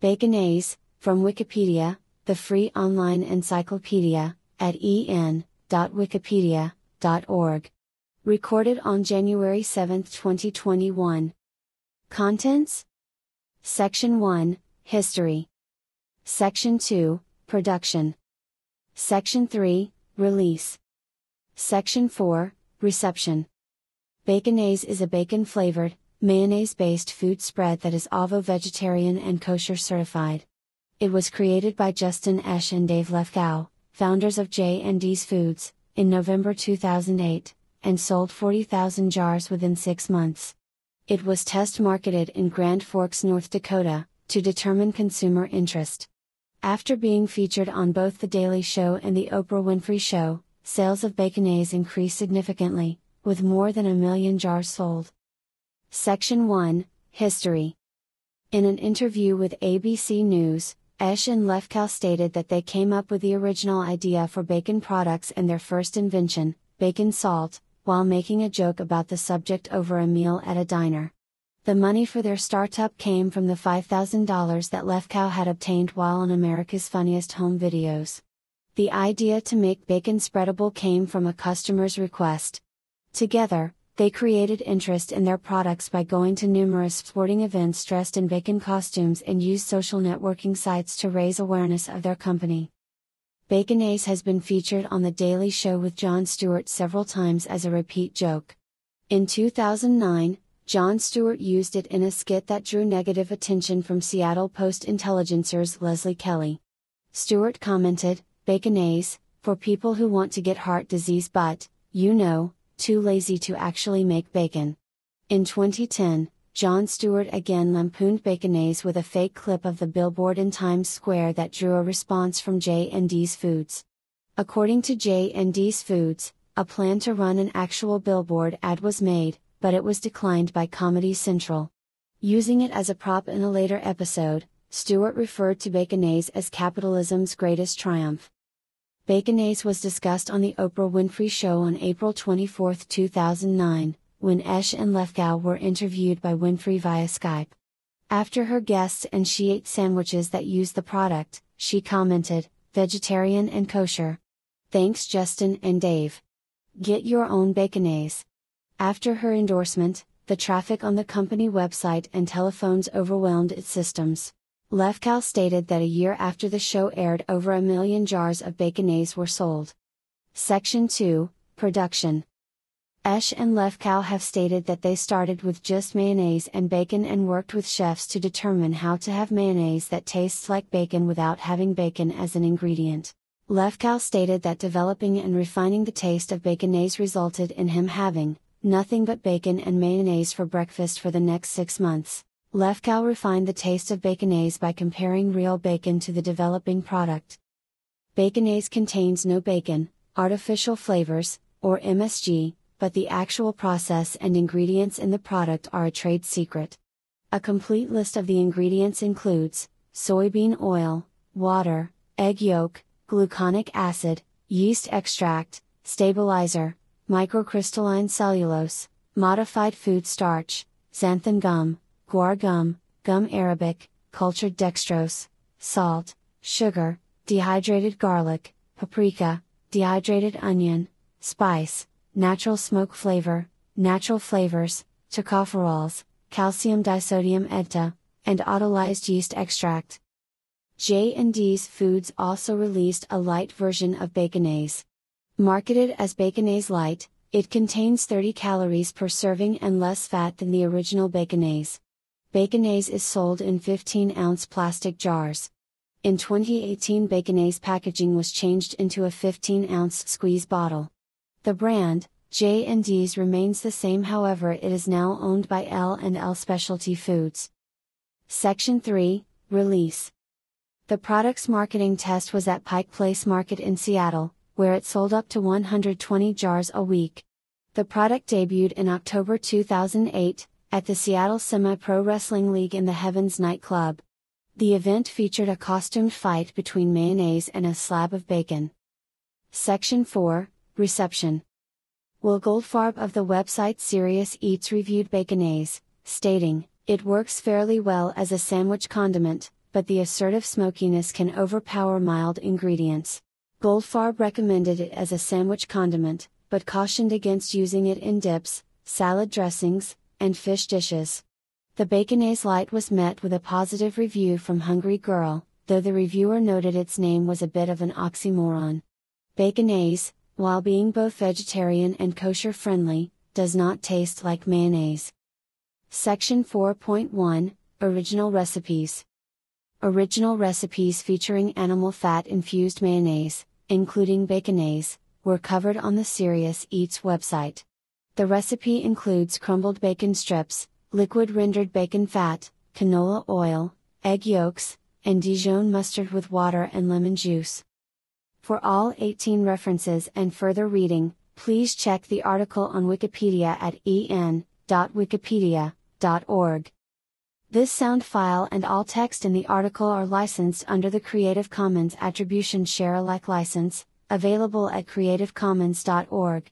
Baconase, from Wikipedia, the free online encyclopedia, at en.wikipedia.org. Recorded on January 7, 2021. Contents Section 1 History. Section 2 Production. Section 3 Release. Section 4 Reception. Baconase is a bacon flavored, mayonnaise based food spread that is ovo vegetarian and kosher certified. It was created by Justin Esch and Dave Lefkow, founders of J&D's Foods, in November 2008, and sold 40,000 jars within six months. It was test marketed in Grand Forks, North Dakota, to determine consumer interest. After being featured on both The Daily Show and The Oprah Winfrey Show, sales of Baconaise increased significantly, with more than a million jars sold. Section 1 History In an interview with ABC News, Esch and Lefkow stated that they came up with the original idea for bacon products and their first invention, bacon salt, while making a joke about the subject over a meal at a diner. The money for their startup came from the $5,000 that Lefkow had obtained while on America's Funniest Home Videos. The idea to make bacon spreadable came from a customer's request. Together, they created interest in their products by going to numerous sporting events dressed in Bacon costumes and used social networking sites to raise awareness of their company. Bacon Ace has been featured on The Daily Show with Jon Stewart several times as a repeat joke. In 2009, Jon Stewart used it in a skit that drew negative attention from Seattle Post Intelligencer's Leslie Kelly. Stewart commented, Bacon Ace, for people who want to get heart disease but, you know, too lazy to actually make bacon. In 2010, John Stewart again lampooned Baconaise with a fake clip of the billboard in Times Square that drew a response from J&D's Foods. According to J&D's Foods, a plan to run an actual billboard ad was made, but it was declined by Comedy Central. Using it as a prop in a later episode, Stewart referred to Baconaise as capitalism's greatest triumph. Baconaise was discussed on The Oprah Winfrey Show on April 24, 2009, when Esch and Lefkow were interviewed by Winfrey via Skype. After her guests and she ate sandwiches that used the product, she commented, vegetarian and kosher. Thanks Justin and Dave. Get your own Baconase." After her endorsement, the traffic on the company website and telephones overwhelmed its systems. Lefkow stated that a year after the show aired, over a million jars of baconets were sold. Section 2 Production Esch and Lefkow have stated that they started with just mayonnaise and bacon and worked with chefs to determine how to have mayonnaise that tastes like bacon without having bacon as an ingredient. Lefkow stated that developing and refining the taste of baconese resulted in him having nothing but bacon and mayonnaise for breakfast for the next six months. Lefkow refined the taste of baconaise by comparing real bacon to the developing product. Baconaise contains no bacon, artificial flavors, or MSG, but the actual process and ingredients in the product are a trade secret. A complete list of the ingredients includes soybean oil, water, egg yolk, gluconic acid, yeast extract, stabilizer, microcrystalline cellulose, modified food starch, xanthan gum, guar gum, gum arabic, cultured dextrose, salt, sugar, dehydrated garlic, paprika, dehydrated onion, spice, natural smoke flavor, natural flavors, tocopherols, calcium disodium EDTA, and autolyzed yeast extract. J&D's Foods also released a light version of Baconaise. Marketed as Baconaise Light, it contains 30 calories per serving and less fat than the original Baconaise. Baconaise is sold in 15 ounce plastic jars. In 2018, Baconaise packaging was changed into a 15 ounce squeeze bottle. The brand, J&D's remains the same however it is now owned by L&L Specialty Foods. Section 3, Release The product's marketing test was at Pike Place Market in Seattle, where it sold up to 120 jars a week. The product debuted in October 2008, at the Seattle Semi Pro Wrestling League in the Heavens nightclub. The event featured a costumed fight between mayonnaise and a slab of bacon. Section 4 Reception Will Goldfarb of the website Serious Eats reviewed baconaise, stating, It works fairly well as a sandwich condiment, but the assertive smokiness can overpower mild ingredients. Goldfarb recommended it as a sandwich condiment, but cautioned against using it in dips, salad dressings, and fish dishes. The Baconaise Light was met with a positive review from Hungry Girl, though the reviewer noted its name was a bit of an oxymoron. Baconaise, while being both vegetarian and kosher friendly, does not taste like mayonnaise. Section 4.1 Original Recipes Original recipes featuring animal fat infused mayonnaise, including baconaise, were covered on the Serious Eats website. The recipe includes crumbled bacon strips, liquid rendered bacon fat, canola oil, egg yolks, and Dijon mustard with water and lemon juice. For all 18 references and further reading, please check the article on Wikipedia at en.wikipedia.org. This sound file and all text in the article are licensed under the Creative Commons Attribution Share Alike license, available at creativecommons.org.